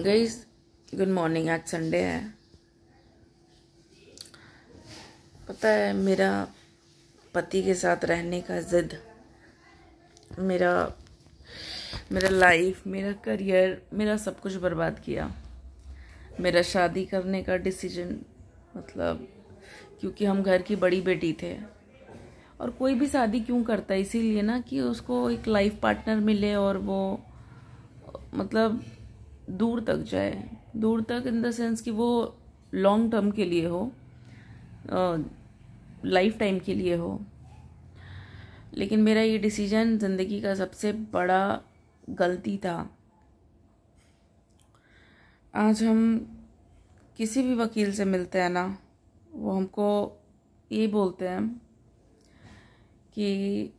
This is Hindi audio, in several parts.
गई गुड मॉर्निंग आज संडे है पता है मेरा पति के साथ रहने का ज़िद मेरा मेरा लाइफ मेरा करियर मेरा सब कुछ बर्बाद किया मेरा शादी करने का डिसीजन मतलब क्योंकि हम घर की बड़ी बेटी थे और कोई भी शादी क्यों करता है इसीलिए ना कि उसको एक लाइफ पार्टनर मिले और वो मतलब दूर तक जाए दूर तक इन द सेंस कि वो लॉन्ग टर्म के लिए हो लाइफ टाइम के लिए हो लेकिन मेरा ये डिसीजन ज़िंदगी का सबसे बड़ा गलती था आज हम किसी भी वकील से मिलते हैं ना वो हमको ये बोलते हैं कि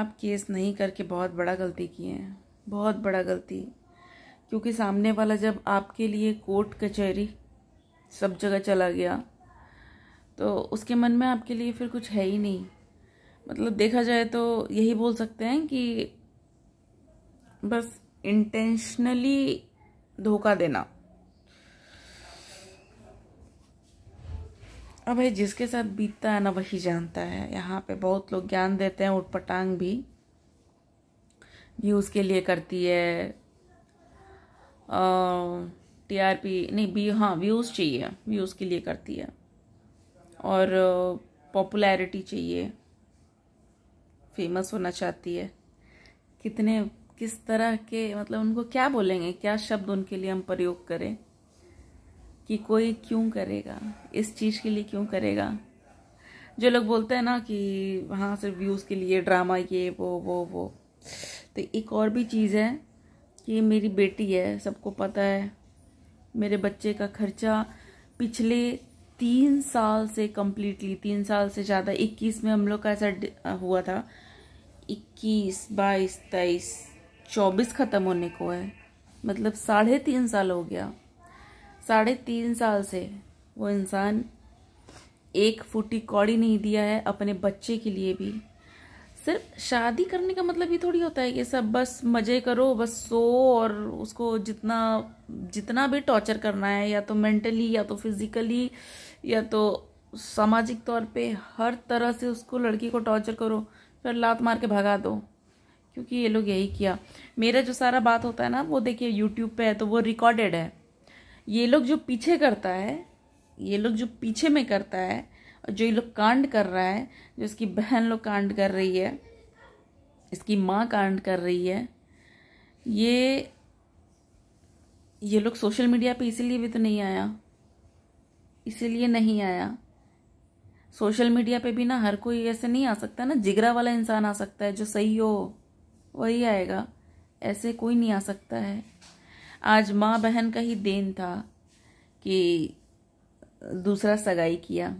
आप केस नहीं करके बहुत बड़ा गलती किए हैं बहुत बड़ा गलती क्योंकि सामने वाला जब आपके लिए कोर्ट कचहरी सब जगह चला गया तो उसके मन में आपके लिए फिर कुछ है ही नहीं मतलब देखा जाए तो यही बोल सकते हैं कि बस इंटेंशनली धोखा देना अब भाई जिसके साथ बीतता है ना वही जानता है यहाँ पे बहुत लोग ज्ञान देते हैं उठपटांग भी व्यूज़ के लिए करती है टी आर पी नहीं व्यू हाँ व्यूज़ चाहिए व्यूज़ के लिए करती है और पॉपुलैरिटी चाहिए फेमस होना चाहती है कितने किस तरह के मतलब उनको क्या बोलेंगे क्या शब्द उनके लिए हम प्रयोग करें कि कोई क्यों करेगा इस चीज़ के लिए क्यों करेगा जो लोग बोलते हैं ना कि हाँ सिर्फ व्यूज़ के लिए ड्रामा ये वो वो वो तो एक और भी चीज़ है कि मेरी बेटी है सबको पता है मेरे बच्चे का खर्चा पिछले तीन साल से कम्प्लीटली तीन साल से ज़्यादा इक्कीस में हम लोग का ऐसा हुआ था इक्कीस बाईस तेईस चौबीस ख़त्म होने को है मतलब साढ़े तीन साल हो गया साढ़े तीन साल से वो इंसान एक फुटी कौड़ी नहीं दिया है अपने बच्चे के लिए भी सिर्फ शादी करने का मतलब ये थोड़ी होता है कि सब बस मज़े करो बस सो और उसको जितना जितना भी टॉर्चर करना है या तो मेंटली या तो फिज़िकली या तो सामाजिक तौर पे हर तरह से उसको लड़की को टॉर्चर करो फिर लात मार के भगा दो क्योंकि ये लोग यही किया मेरा जो सारा बात होता है ना वो देखिए यूट्यूब पे है तो वो रिकॉर्डेड है ये लोग जो पीछे करता है ये लोग जो पीछे में करता है और जो ये लोग कांड कर रहा है जो इसकी बहन लोग कांड कर रही है इसकी माँ कांड कर रही है ये ये लोग सोशल मीडिया पे इसीलिए भी तो नहीं आया इसीलिए नहीं आया सोशल मीडिया पे भी ना हर कोई ऐसे नहीं आ सकता ना जिगरा वाला इंसान आ सकता है जो सही हो वही आएगा ऐसे कोई नहीं आ सकता है आज माँ बहन का ही देन था कि दूसरा सगाई किया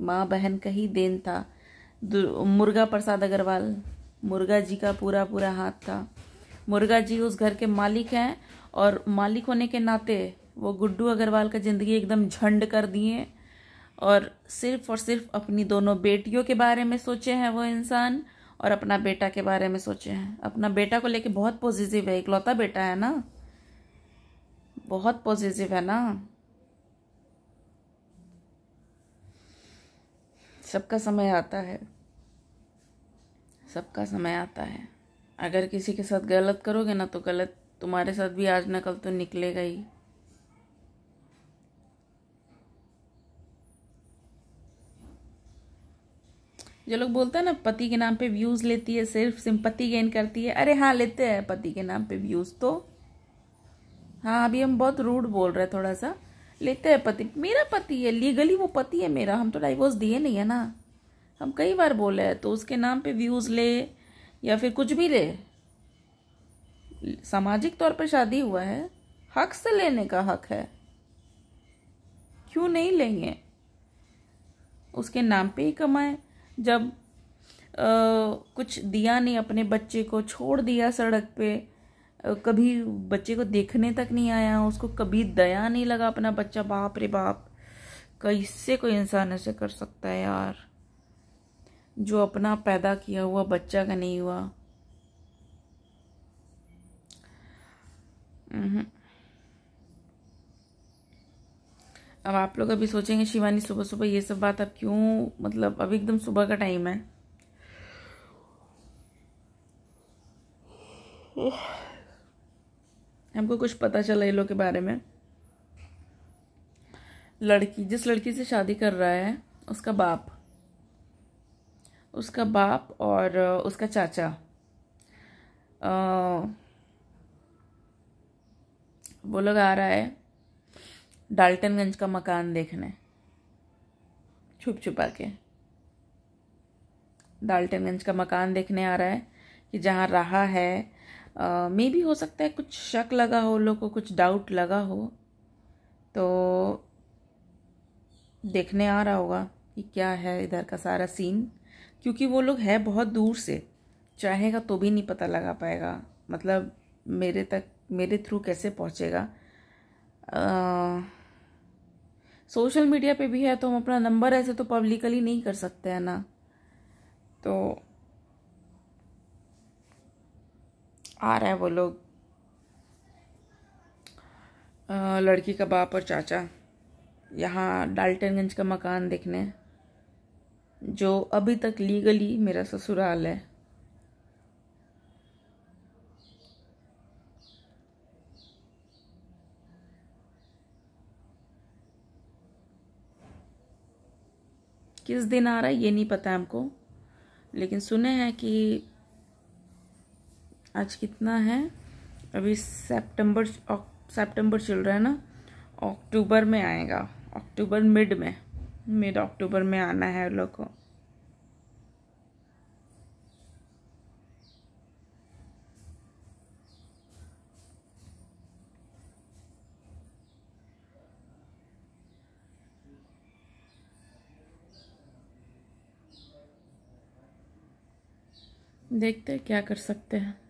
माँ बहन का ही देन था मुर्गा प्रसाद अग्रवाल मुर्गा जी का पूरा पूरा हाथ था मुर्गा जी उस घर के मालिक हैं और मालिक होने के नाते वो गुड्डू अग्रवाल का ज़िंदगी एकदम झंड कर दिए और सिर्फ और सिर्फ अपनी दोनों बेटियों के बारे में सोचे हैं वो इंसान और अपना बेटा के बारे में सोचे हैं अपना बेटा को लेके बहुत पॉजिटिव है इकलौता बेटा है ना बहुत पॉजिटिव है ना सबका समय आता है सबका समय आता है अगर किसी के साथ गलत करोगे ना तो गलत तुम्हारे साथ भी आज ना कल तो निकलेगा ही जो लोग बोलते हैं ना पति के नाम पे व्यूज लेती है सिर्फ सिंपत्ति गेन करती है अरे हाँ लेते हैं पति के नाम पे व्यूज तो हाँ अभी हम बहुत रूड बोल रहे हैं थोड़ा सा लेते हैं पति मेरा पति है लीगली वो पति है मेरा हम तो डाइवोर्स दिए नहीं है ना हम कई बार बोले हैं तो उसके नाम पे व्यूज़ ले या फिर कुछ भी ले सामाजिक तौर पर शादी हुआ है हक से लेने का हक है क्यों नहीं लेंगे उसके नाम पे ही कमाए जब आ, कुछ दिया नहीं अपने बच्चे को छोड़ दिया सड़क पे कभी बच्चे को देखने तक नहीं आया उसको कभी दया नहीं लगा अपना बच्चा बाप रे बाप कैसे कोई इंसान ऐसे कर सकता है यार जो अपना पैदा किया हुआ बच्चा का नहीं हुआ हम्म। अब आप लोग अभी सोचेंगे शिवानी सुबह सुबह ये सब बात अब क्यों मतलब अभी एकदम सुबह का टाइम है हमको कुछ पता चला इन लोग के बारे में लड़की जिस लड़की से शादी कर रहा है उसका बाप उसका बाप और उसका चाचा आ, वो लोग आ रहा है डाल्टनगंज का मकान देखने छुप छुपा के डाल्टनगंज का मकान देखने आ रहा है कि जहाँ रहा है मे भी हो सकता है कुछ शक लगा हो लोग को कुछ डाउट लगा हो तो देखने आ रहा होगा कि क्या है इधर का सारा सीन क्योंकि वो लोग है बहुत दूर से चाहेगा तो भी नहीं पता लगा पाएगा मतलब मेरे तक मेरे थ्रू कैसे पहुँचेगा सोशल मीडिया पे भी है तो हम अपना नंबर ऐसे तो पब्लिकली नहीं कर सकते हैं ना तो आ रहा है वो लोग लड़की का बाप और चाचा यहाँ डाल्टनगंज का मकान देखने जो अभी तक लीगली मेरा ससुराल है किस दिन आ रहा है ये नहीं पता हमको लेकिन सुने हैं कि आज कितना है अभी सितंबर सितंबर चल रहा है ना अक्टूबर में आएगा अक्टूबर मिड में मिड अक्टूबर में आना है लोग को देखते हैं क्या कर सकते हैं